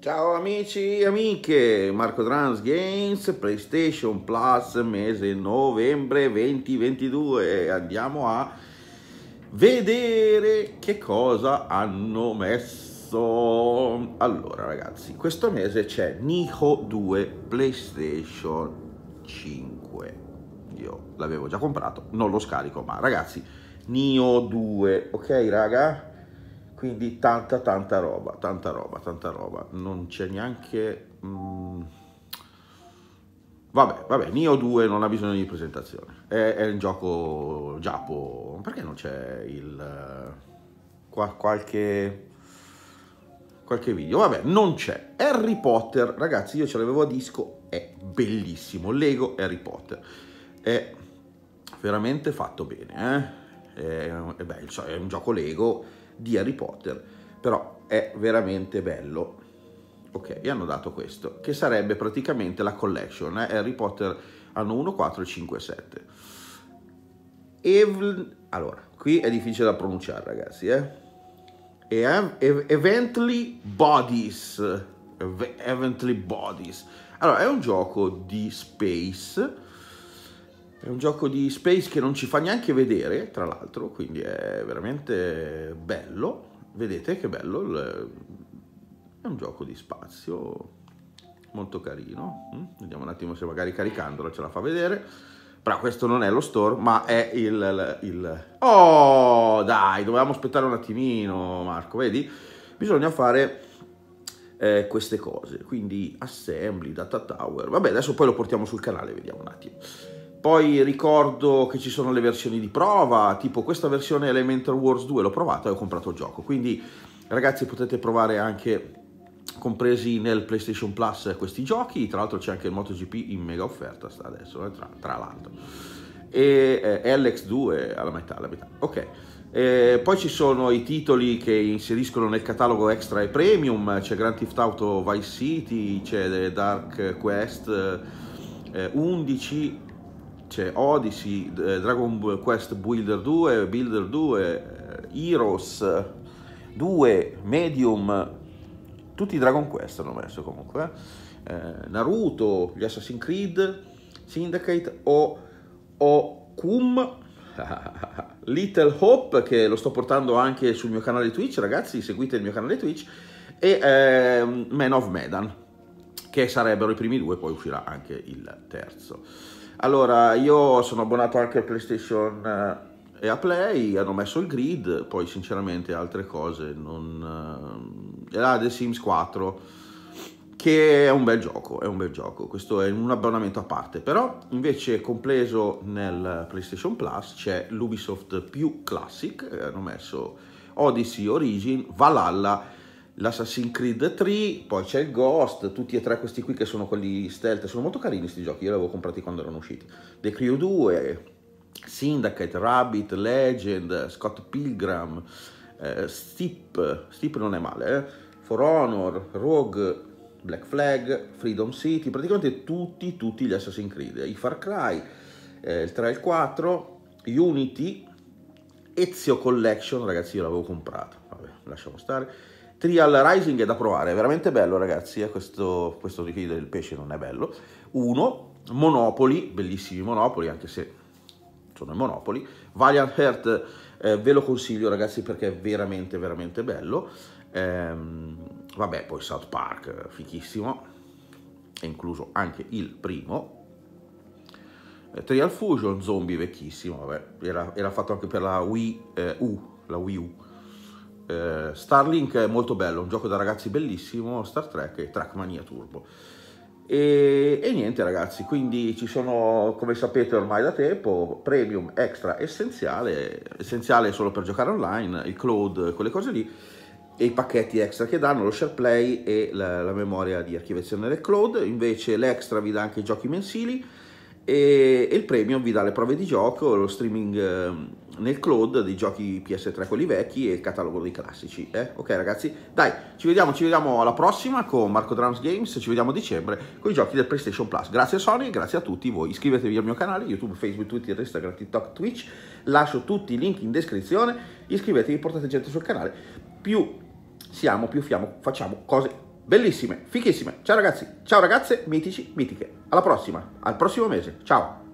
Ciao amici e amiche, Marco Trans Games, PlayStation Plus, mese novembre 2022. Andiamo a vedere che cosa hanno messo. Allora ragazzi, questo mese c'è Niho 2 PlayStation 5. Io l'avevo già comprato, non lo scarico, ma ragazzi, Nio 2, ok raga? Quindi tanta tanta roba, tanta roba, tanta roba. Non c'è neanche... Mm... Vabbè, vabbè, Nio 2 non ha bisogno di presentazione. È, è un gioco giappo. Perché non c'è il... Qua, qualche qualche video. Vabbè, non c'è. Harry Potter, ragazzi, io ce l'avevo a disco, è bellissimo. Lego Harry Potter. È veramente fatto bene, eh? è, è, eh, bello, è un gioco Lego di Harry Potter, però è veramente bello. Ok, hanno dato questo, che sarebbe praticamente la collection, eh? Harry Potter hanno 1, 4, 5, 7. Evl... Allora, qui è difficile da pronunciare, ragazzi, eh? Evently Bodies. Evently Bodies. Allora, è un gioco di space. È un gioco di space che non ci fa neanche vedere, tra l'altro, quindi è veramente bello. Vedete che bello. È un gioco di spazio molto carino. Mm? Vediamo un attimo se magari caricandolo ce la fa vedere. Però questo non è lo store, ma è il, il... Oh, dai, dovevamo aspettare un attimino, Marco, vedi? Bisogna fare... Eh, queste cose. Quindi assembly, data tower. Vabbè, adesso poi lo portiamo sul canale, vediamo un attimo. Poi ricordo che ci sono le versioni di prova, tipo questa versione Elemental Wars 2 l'ho provata e ho comprato il gioco. Quindi ragazzi potete provare anche compresi nel PlayStation Plus questi giochi, tra l'altro c'è anche il MotoGP in mega offerta sta adesso, eh, tra, tra l'altro. E eh, LX2 alla metà, alla metà. Ok. Eh, poi ci sono i titoli che inseriscono nel catalogo extra e premium, c'è Grand Theft Auto Vice City, c'è Dark Quest eh, 11, c'è Odyssey, eh, Dragon Quest Builder 2, Builder 2, eh, Heroes 2, Medium tutti i Dragon Quest hanno messo comunque, eh. eh, Naruto, gli Assassin's Creed, Syndicate o, o Kum, Little Hope che lo sto portando anche sul mio canale Twitch, ragazzi seguite il mio canale Twitch, e eh, Man of Medan, che sarebbero i primi due, poi uscirà anche il terzo. Allora, io sono abbonato anche al PlayStation eh, e a Play hanno messo il grid, poi sinceramente altre cose non... e eh, la The Sims 4, che è un bel gioco, è un bel gioco, questo è un abbonamento a parte, però invece compreso nel PlayStation Plus c'è l'Ubisoft più Classic, eh, hanno messo Odyssey Origin, Valhalla, l'Assassin's Creed 3, poi c'è il Ghost, tutti e tre questi qui che sono quelli stealth, sono molto carini questi giochi, io li avevo comprati quando erano usciti, The Crew 2 Syndicate, Rabbit, Legend, Scott Pilgrim, eh, Steep, non è male, eh? For Honor, Rogue, Black Flag, Freedom City, praticamente tutti, tutti gli Assassin's Creed, i Far Cry, eh, il 3 e il 4, Unity, Ezio Collection, ragazzi io l'avevo comprato, vabbè lasciamo stare, Trial Rising è da provare, è veramente bello ragazzi, eh? questo, questo il pesce non è bello, 1, Monopoli, bellissimi Monopoli, anche se sono il Monopoli. Valiant Heart eh, ve lo consiglio ragazzi perché è veramente veramente bello. Ehm, vabbè, poi South Park, fichissimo, è incluso anche il primo. Eh, Trial Fusion, zombie vecchissimo, vabbè, era, era fatto anche per la Wii eh, U, la Wii U. Eh, Starlink è molto bello, un gioco da ragazzi bellissimo, Star Trek e Trackmania Turbo. E, e, niente ragazzi, quindi ci sono, come sapete ormai da tempo, premium, extra, essenziale, essenziale solo per giocare online, il cloud, quelle cose lì, e i pacchetti extra che danno, lo share play e la, la memoria di archiviazione del cloud, invece l'extra vi dà anche i giochi mensili e, e, il premium vi dà le prove di gioco, lo streaming ehm, nel cloud dei giochi PS3 quelli vecchi e il catalogo dei classici. Eh? Ok ragazzi, dai, ci vediamo, ci vediamo alla prossima con Marco Drums Games, ci vediamo a dicembre con i giochi del PlayStation Plus. Grazie a Sony, grazie a tutti voi. Iscrivetevi al mio canale, YouTube, Facebook, Twitter, Instagram, TikTok, Twitch. Lascio tutti i link in descrizione. Iscrivetevi, portate gente sul canale. Più siamo, più fiamo, facciamo cose bellissime, fichissime. Ciao ragazzi, ciao ragazze, mitici, mitiche. Alla prossima, al prossimo mese. Ciao.